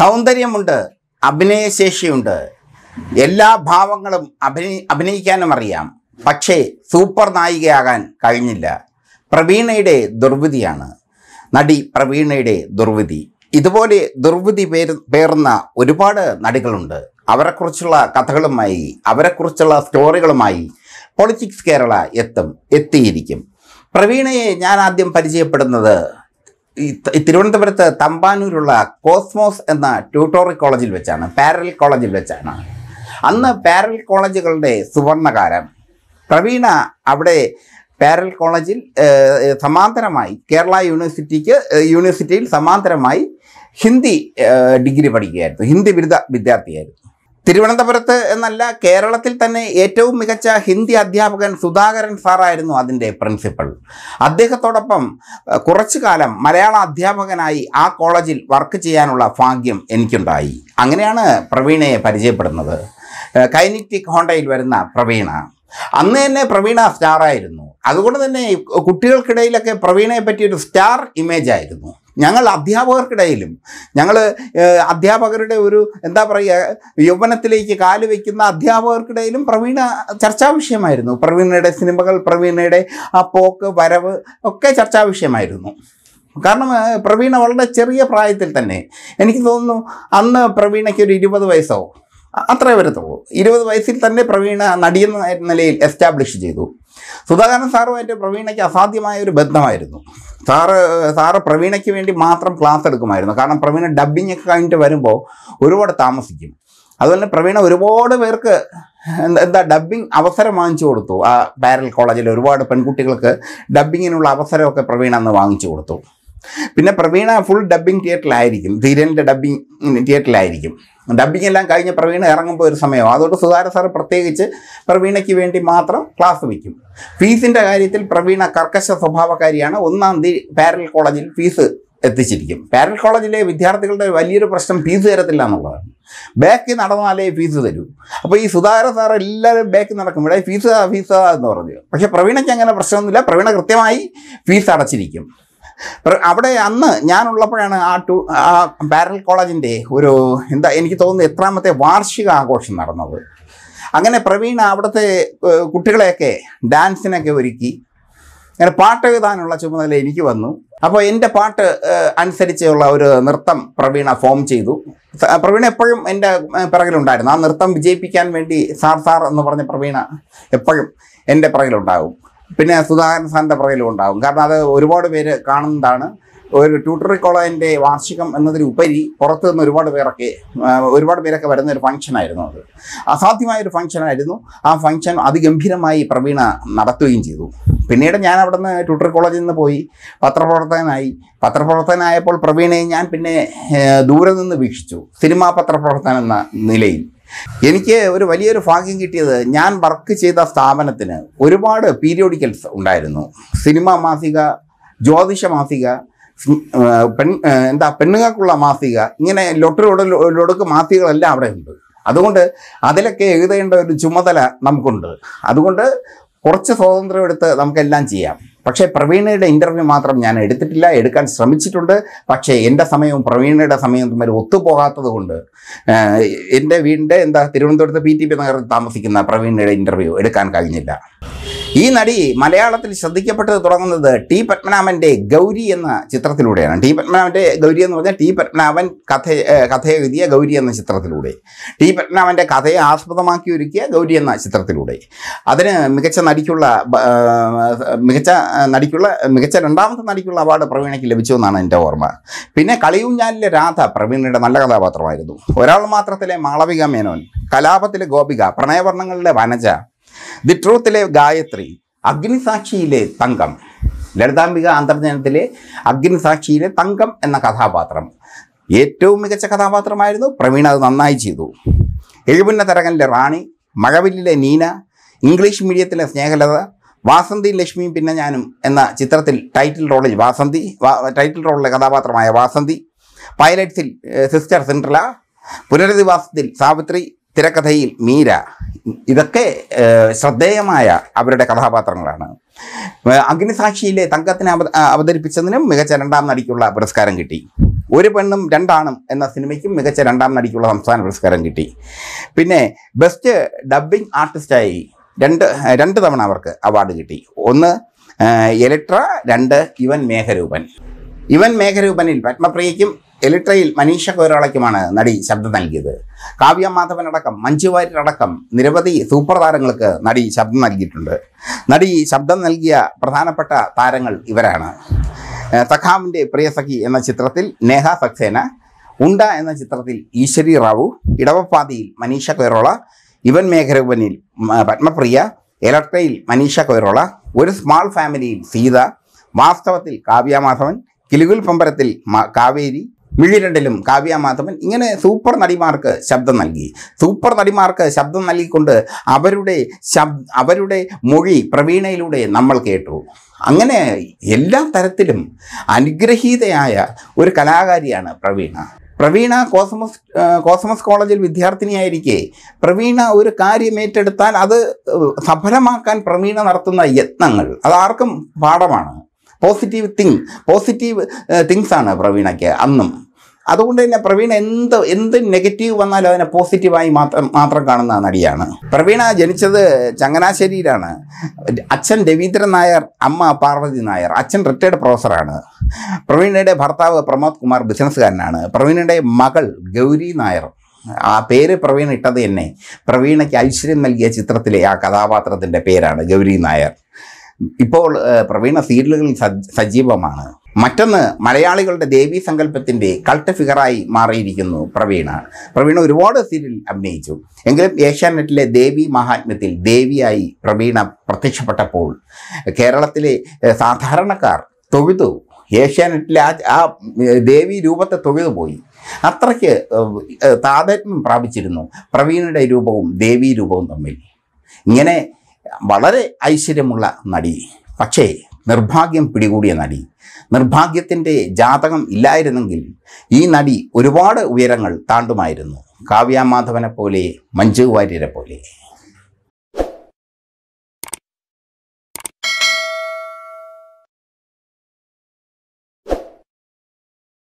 സൗന്ദര്യമുണ്ട് അഭിനയശേഷിയുണ്ട് എല്ലാ ഭാവങ്ങളും അഭിനയി അഭിനയിക്കാനും അറിയാം പക്ഷേ സൂപ്പർ നായികയാകാൻ കഴിഞ്ഞില്ല പ്രവീണയുടെ ദുർവിധിയാണ് നടി പ്രവീണയുടെ ദുർവിധി ഇതുപോലെ ദുർവിധി പേർ പേർന്ന ഒരുപാട് നടികളുണ്ട് അവരെക്കുറിച്ചുള്ള കഥകളുമായി അവരെക്കുറിച്ചുള്ള സ്റ്റോറികളുമായി പൊളിറ്റിക്സ് കേരള എത്തും എത്തിയിരിക്കും പ്രവീണയെ ഞാൻ ആദ്യം പരിചയപ്പെടുന്നത് തിരുവനന്തപുരത്ത് തമ്പാനൂരുള്ള കോസ്മോസ് എന്ന ട്യൂട്ടോറി കോളേജിൽ വെച്ചാണ് പാരൽ കോളേജിൽ വെച്ചാണ് അന്ന് പാരൽ കോളേജുകളുടെ സുവർണകാലം പ്രവീണ അവിടെ പാരൽ കോളേജിൽ സമാന്തരമായി കേരള യൂണിവേഴ്സിറ്റിക്ക് യൂണിവേഴ്സിറ്റിയിൽ സമാന്തരമായി ഹിന്ദി ഡിഗ്രി പഠിക്കുകയായിരുന്നു ഹിന്ദി ബിരുദ വിദ്യാർത്ഥിയായിരുന്നു തിരുവനന്തപുരത്ത് എന്നല്ല കേരളത്തിൽ തന്നെ ഏറ്റവും മികച്ച ഹിന്ദി അധ്യാപകൻ സുധാകരൻ സാറായിരുന്നു അതിൻ്റെ പ്രിൻസിപ്പൽ അദ്ദേഹത്തോടൊപ്പം കുറച്ചു കാലം മലയാള അധ്യാപകനായി ആ കോളേജിൽ വർക്ക് ചെയ്യാനുള്ള ഭാഗ്യം എനിക്കുണ്ടായി അങ്ങനെയാണ് പ്രവീണയെ പരിചയപ്പെടുന്നത് കൈനിറ്റിക് ഹോണ്ടയിൽ വരുന്ന പ്രവീണ അന്ന് തന്നെ പ്രവീണ സ്റ്റാറായിരുന്നു അതുകൊണ്ട് തന്നെ കുട്ടികൾക്കിടയിലൊക്കെ പ്രവീണയെ പറ്റിയൊരു സ്റ്റാർ ഇമേജ് ആയിരുന്നു ഞങ്ങൾ അധ്യാപകർക്കിടയിലും ഞങ്ങൾ അധ്യാപകരുടെ ഒരു എന്താ പറയുക യൗവനത്തിലേക്ക് കാല് വയ്ക്കുന്ന അധ്യാപകർക്കിടയിലും പ്രവീണ ചർച്ചാ വിഷയമായിരുന്നു പ്രവീണയുടെ സിനിമകൾ പ്രവീണയുടെ ആ പോക്ക് വരവ് ഒക്കെ ചർച്ചാ വിഷയമായിരുന്നു കാരണം പ്രവീണ വളരെ ചെറിയ പ്രായത്തിൽ തന്നെ എനിക്ക് തോന്നുന്നു അന്ന് പ്രവീണയ്ക്ക് ഒരു ഇരുപത് വയസ്സോ അത്രേ വരത്തുള്ളൂ ഇരുപത് വയസ്സിൽ തന്നെ പ്രവീണ നടിയെന്ന നിലയിൽ എസ്റ്റാബ്ലിഷ് ചെയ്തു സുധാകരൻ സാറുമായിട്ട് പ്രവീണയ്ക്ക് അസാധ്യമായ ഒരു ബന്ധമായിരുന്നു സാറ് സാറ് പ്രവീണയ്ക്ക് വേണ്ടി മാത്രം ക്ലാസ് എടുക്കുമായിരുന്നു കാരണം പ്രവീണ ഡബ്ബിങ് ഒക്കെ കഴിഞ്ഞിട്ട് വരുമ്പോൾ ഒരുപാട് താമസിക്കും അതുപോലെ പ്രവീണ ഒരുപാട് പേർക്ക് എന്താ ഡബ്ബിംഗ് അവസരം വാങ്ങിച്ചു കൊടുത്തു ആ പാരൽ കോളേജിൽ ഒരുപാട് പെൺകുട്ടികൾക്ക് ഡബ്ബിങ്ങിനുള്ള അവസരമൊക്കെ പ്രവീണ അന്ന് വാങ്ങിച്ചു കൊടുത്തു പിന്നെ പ്രവീണ ഫുൾ ഡബ്ബിംഗ് തിയേറ്ററിലായിരിക്കും ധീരൻ്റെ ഡബ്ബിംഗ് തിയേറ്ററിലായിരിക്കും ഡബ്ബിംഗ് എല്ലാം കഴിഞ്ഞ് പ്രവീണ ഇറങ്ങുമ്പോൾ ഒരു സമയം അതുകൊണ്ട് സുധാര സാർ പ്രത്യേകിച്ച് പ്രവീണയ്ക്ക് വേണ്ടി മാത്രം ക്ലാസ് വയ്ക്കും ഫീസിൻ്റെ കാര്യത്തിൽ പ്രവീണ കർക്കശ സ്വഭാവക്കാരിയാണ് ഒന്നാം തീയതി പാരൽ കോളേജിൽ ഫീസ് എത്തിച്ചിരിക്കും പാരൽ കോളേജിലെ വിദ്യാർത്ഥികളുടെ വലിയൊരു പ്രശ്നം ഫീസ് തരത്തില്ല എന്നുള്ളതാണ് ബാക്കിൽ നടന്നാലേ ഫീസ് തരൂ അപ്പോൾ ഈ സുധാകര സാർ എല്ലാവരും ബാക്കിൽ നടക്കും ഇവിടെ ഫീസ് ഫീസ് എന്ന് പറഞ്ഞു പക്ഷേ പ്രവീണയ്ക്ക് അങ്ങനെ പ്രശ്നമൊന്നുമില്ല പ്രവീണ കൃത്യമായി ഫീസ് അടച്ചിരിക്കും അവിടെ അന്ന് ഞാനുള്ളപ്പോഴാണ് ആ ടു ആ ബാരൽ കോളേജിൻ്റെ ഒരു എന്താ എനിക്ക് തോന്നുന്നു എത്രാമത്തെ വാർഷിക ആഘോഷം നടന്നത് അങ്ങനെ പ്രവീൺ അവിടുത്തെ കുട്ടികളെയൊക്കെ ഡാൻസിനൊക്കെ ഒരുക്കി അങ്ങനെ പാട്ട് എഴുതാനുള്ള ചുമതല എനിക്ക് വന്നു അപ്പോൾ എൻ്റെ പാട്ട് അനുസരിച്ചുള്ള ഒരു നൃത്തം പ്രവീണ ഫോം ചെയ്തു പ്രവീണ എപ്പോഴും എൻ്റെ പിറകിലുണ്ടായിരുന്നു ആ നൃത്തം വിജയിപ്പിക്കാൻ വേണ്ടി സാർ സാർ എന്ന് പറഞ്ഞ പ്രവീണ എപ്പോഴും എൻ്റെ പിറകിലുണ്ടാകും പിന്നെ സുധാകരൻ സാറിൻ്റെ പുറകിലും ഉണ്ടാകും കാരണം അത് ഒരുപാട് പേര് കാണുന്നതാണ് ഒരു ട്യൂട്ടറി കോളേജിൻ്റെ വാർഷികം എന്നതിലുപരി പുറത്തു നിന്ന് ഒരുപാട് പേരൊക്കെ ഒരുപാട് പേരൊക്കെ വരുന്ന ഒരു ഫംഗ്ഷനായിരുന്നു അത് അസാധ്യമായൊരു ഒരു ഫംഗ്ഷനായിരുന്നു ആ ഫംഗ്ഷൻ അതിഗംഭീരമായി പ്രവീണ നടത്തുകയും ചെയ്തു പിന്നീട് ഞാൻ അവിടുന്ന് ട്യൂട്ടറി കോളേജിൽ നിന്ന് പോയി പത്രപ്രവർത്തകനായി പത്രപ്രവർത്തകനായപ്പോൾ പ്രവീണയെ ഞാൻ പിന്നെ ദൂരെ നിന്ന് വീക്ഷിച്ചു സിനിമാ പത്രപ്രവർത്തകൻ എന്ന നിലയിൽ എനിക്ക് ഒരു വലിയൊരു ഭാഗ്യം കിട്ടിയത് ഞാൻ വർക്ക് ചെയ്ത സ്ഥാപനത്തിന് ഒരുപാട് പീരിയോഡിക്കൽസ് ഉണ്ടായിരുന്നു സിനിമ മാസിക ജ്യോതിഷ മാസിക പെൺ എന്താ പെണ്ണുങ്ങൾക്കുള്ള മാസിക ഇങ്ങനെ ലൊട്ടറിലൊടലൊടുക്ക് മാസികകളെല്ലാം അവിടെ ഉണ്ട് അതുകൊണ്ട് അതിലൊക്കെ എഴുതേണ്ട ഒരു ചുമതല നമുക്കുണ്ട് അതുകൊണ്ട് കുറച്ച് സ്വാതന്ത്ര്യം എടുത്ത് നമുക്കെല്ലാം ചെയ്യാം പക്ഷേ പ്രവീണയുടെ ഇൻ്റർവ്യൂ മാത്രം ഞാൻ എടുത്തിട്ടില്ല എടുക്കാൻ ശ്രമിച്ചിട്ടുണ്ട് പക്ഷേ എൻ്റെ സമയവും പ്രവീണയുടെ സമയവും തമ്മിൽ ഒത്തുപോകാത്തത് കൊണ്ട് എൻ്റെ വീടിൻ്റെ എന്താ തിരുവനന്തപുരത്ത് പി ടി പി നഗറിൽ താമസിക്കുന്ന പ്രവീണയുടെ ഇൻ്റർവ്യൂ എടുക്കാൻ കഴിഞ്ഞില്ല ഈ നടി മലയാളത്തിൽ ശ്രദ്ധിക്കപ്പെട്ടത് തുടങ്ങുന്നത് ടി പത്മനാഭൻ്റെ ഗൗരി എന്ന ചിത്രത്തിലൂടെയാണ് ടി പത്മനാഭൻ്റെ ഗൗരി എന്ന് പറഞ്ഞാൽ ടി പത്മനാഭൻ കഥ കഥ എഴുതിയ ഗൗരി എന്ന ചിത്രത്തിലൂടെ ടി പത്മനാഭൻ്റെ കഥയെ ആസ്പദമാക്കി ഒരുക്കിയ ഗൗരി എന്ന ചിത്രത്തിലൂടെ അതിന് മികച്ച നടിക്കുള്ള മികച്ച നടിക്കുള്ള മികച്ച രണ്ടാമത്തെ നടിക്കുള്ള അവാർഡ് പ്രവീണയ്ക്ക് ലഭിച്ചു എന്നാണ് എൻ്റെ ഓർമ്മ പിന്നെ കളിയൂഞ്ഞാലിലെ രാധ പ്രവീണയുടെ നല്ല കഥാപാത്രമായിരുന്നു ഒരാൾ മാത്രത്തിലെ മാളവിക മേനോൻ കലാപത്തിലെ ഗോപിക പ്രണയവർണ്ണങ്ങളിലെ വനജ ദി ട്രൂത്തിലെ ഗായത്രി അഗ്നിസാക്ഷിയിലെ തങ്കം ലളിതാംബിക അന്തർജനത്തിലെ അഗ്നിസാക്ഷിയിലെ തങ്കം എന്ന കഥാപാത്രം ഏറ്റവും മികച്ച കഥാപാത്രമായിരുന്നു പ്രവീൺ അത് നന്നായി ചെയ്തു എഴുപുന്ന തരകനിലെ റാണി മഴവില്ലിലെ നീന ഇംഗ്ലീഷ് മീഡിയത്തിലെ സ്നേഹലത വാസന്തി ലക്ഷ്മി പിന്നെ ഞാനും എന്ന ചിത്രത്തിൽ ടൈറ്റിൽ റോളിൽ വാസന്തി ടൈറ്റിൽ റോളിലെ കഥാപാത്രമായ വാസന്തി പൈലറ്റ്സിൽ സിസ്റ്റർ സിൻഡ്രല പുനരധിവാസത്തിൽ സാവിത്രി തിരക്കഥയിൽ മീര ഇതൊക്കെ ശ്രദ്ധേയമായ അവരുടെ കഥാപാത്രങ്ങളാണ് അഗ്നിസാക്ഷിയിലെ തങ്കത്തിനെ അവ അവതരിപ്പിച്ചതിനും മികച്ച രണ്ടാം നടിക്കുള്ള പുരസ്കാരം കിട്ടി ഒരു പെണ്ണും രണ്ടാണും എന്ന സിനിമയ്ക്കും മികച്ച രണ്ടാം നടിക്കുള്ള സംസ്ഥാന പുരസ്കാരം കിട്ടി പിന്നെ ബെസ്റ്റ് ഡബ്ബിംഗ് ആർട്ടിസ്റ്റായി രണ്ട് രണ്ട് തവണ അവർക്ക് അവാർഡ് കിട്ടി ഒന്ന് ഇലക്ട്ര രണ്ട് ഇവൻ മേഘരൂപൻ ഇവൻ മേഘരൂപനിൽ പത്മപ്രിയയ്ക്കും എലിട്രയിൽ മനീഷ കൊയ്രാളയ്ക്കുമാണ് നടി ശബ്ദം നൽകിയത് കാവ്യ മാധവൻ അടക്കം മഞ്ജു വാര്യരടക്കം അടക്കം നിരവധി സൂപ്പർ താരങ്ങൾക്ക് നടി ശബ്ദം നൽകിയിട്ടുണ്ട് നടി ശബ്ദം നൽകിയ പ്രധാനപ്പെട്ട താരങ്ങൾ ഇവരാണ് സഖാമിൻ്റെ പ്രിയസഖി എന്ന ചിത്രത്തിൽ നേഹ സക്സേന ഉണ്ട എന്ന ചിത്രത്തിൽ ഈശ്വരി റാവു ഇടവപ്പാതിയിൽ മനീഷ കൊയറോള ഇവൻ മേഘരൂപനിൽ പത്മപ്രിയ എലക്ട്രയിൽ മനീഷ കൊയറോള ഒരു സ്മാൾ ഫാമിലിയിൽ സീത വാസ്തവത്തിൽ കാവ്യ മാധവൻ കിലുകുൽ പമ്പരത്തിൽ കാവേരി മിഴിരണ്ടിലും കാവ്യ മാധവൻ ഇങ്ങനെ സൂപ്പർ നടിമാർക്ക് ശബ്ദം നൽകി സൂപ്പർ നടിമാർക്ക് ശബ്ദം നൽകിക്കൊണ്ട് അവരുടെ ശബ് അവരുടെ മൊഴി പ്രവീണയിലൂടെ നമ്മൾ കേട്ടു അങ്ങനെ എല്ലാ തരത്തിലും അനുഗ്രഹീതയായ ഒരു കലാകാരിയാണ് പ്രവീണ പ്രവീണ കോസ്മസ് കോസ്മസ് കോളേജിൽ വിദ്യാർത്ഥിനിയായിരിക്കെ പ്രവീണ ഒരു കാര്യം ഏറ്റെടുത്താൽ അത് സഫലമാക്കാൻ പ്രവീണ നടത്തുന്ന യത്നങ്ങൾ അതാർക്കും പാഠമാണ് പോസിറ്റീവ് തിങ് പോസിറ്റീവ് തിങ്സാണ് പ്രവീണയ്ക്ക് അന്നും അതുകൊണ്ട് തന്നെ പ്രവീണ എന്ത് എന്ത് നെഗറ്റീവ് വന്നാലും അതിനെ പോസിറ്റീവായി മാത്രം മാത്രം കാണുന്ന നടിയാണ് പ്രവീണ ജനിച്ചത് ചങ്ങനാശ്ശേരിയിലാണ് അച്ഛൻ രവീന്ദ്രൻ നായർ അമ്മ പാർവതി നായർ അച്ഛൻ റിട്ടയർഡ് പ്രൊഫസറാണ് പ്രവീണയുടെ ഭർത്താവ് പ്രമോദ് കുമാർ ബിസിനസ്സുകാരനാണ് പ്രവീണയുടെ മകൾ ഗൗരി നായർ ആ പേര് പ്രവീണ ഇട്ടത് തന്നെ പ്രവീണയ്ക്ക് ഐശ്വര്യം നൽകിയ ചിത്രത്തിലെ ആ കഥാപാത്രത്തിൻ്റെ പേരാണ് ഗൗരി നായർ ഇപ്പോൾ പ്രവീണ സീരിയലുകളിൽ സജീവമാണ് മറ്റൊന്ന് മലയാളികളുടെ ദേവീ സങ്കല്പത്തിൻ്റെ കൾട്ട് ഫിഗറായി മാറിയിരിക്കുന്നു പ്രവീണ പ്രവീണ ഒരുപാട് സീരിയൽ അഭിനയിച്ചു എങ്കിലും ഏഷ്യാനെറ്റിലെ ദേവി മഹാത്മ്യത്തിൽ ദേവിയായി പ്രവീണ പ്രത്യക്ഷപ്പെട്ടപ്പോൾ കേരളത്തിലെ സാധാരണക്കാർ തൊഴുതു ഏഷ്യാനെറ്റിലെ ആ ആ ദേവി രൂപത്തെ തൊഴുതു പോയി അത്രയ്ക്ക് താതാത്മ്യം പ്രാപിച്ചിരുന്നു പ്രവീണയുടെ രൂപവും ദേവീ രൂപവും തമ്മിൽ ഇങ്ങനെ വളരെ ഐശ്വര്യമുള്ള നടി പക്ഷേ നിർഭാഗ്യം പിടികൂടിയ നടി നിർഭാഗ്യത്തിൻ്റെ ജാതകം ഇല്ലായിരുന്നെങ്കിൽ ഈ നടി ഒരുപാട് ഉയരങ്ങൾ താണ്ടുമായിരുന്നു കാവ്യാമാധവനെ മാധവനെ പോലെ മഞ്ജു വാര്യരെ പോലെ